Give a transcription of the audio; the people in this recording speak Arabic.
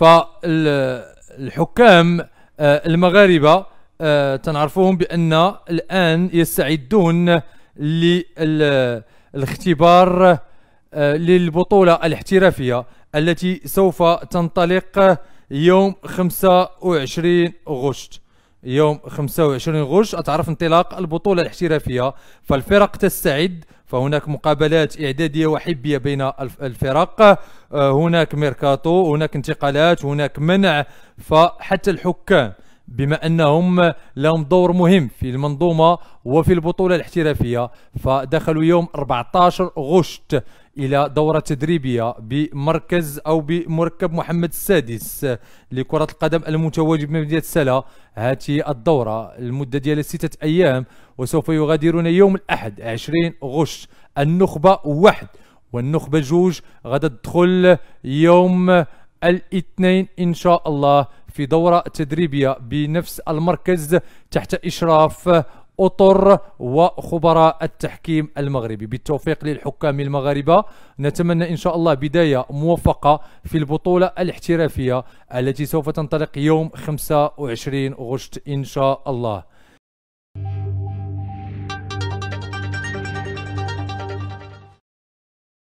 فالحكام آه، المغاربه آه، تنعرفوهم بان الان يستعدون للاختبار آه، للبطوله الاحترافيه التي سوف تنطلق يوم 25 غشت يوم 25 غشت اتعرف انطلاق البطوله الاحترافيه فالفرق تستعد فهناك مقابلات إعدادية وحبية بين الفرق آه، هناك ميركاتو هناك انتقالات هناك منع فحتى الحكام بما انهم لهم دور مهم في المنظومه وفي البطوله الاحترافيه فدخلوا يوم 14 غشت الى دوره تدريبيه بمركز او بمركب محمد السادس لكره القدم المتواجد بمدينه سلا هذه الدوره المده ديالها سته ايام وسوف يغادرون يوم الاحد 20 غشت النخبه واحد والنخبه جوج غدا تدخل يوم الاثنين ان شاء الله في دورة تدريبية بنفس المركز تحت إشراف أطر وخبراء التحكيم المغربي بالتوفيق للحكام المغاربة نتمنى إن شاء الله بداية موفقة في البطولة الاحترافية التي سوف تنطلق يوم 25 غشت إن شاء الله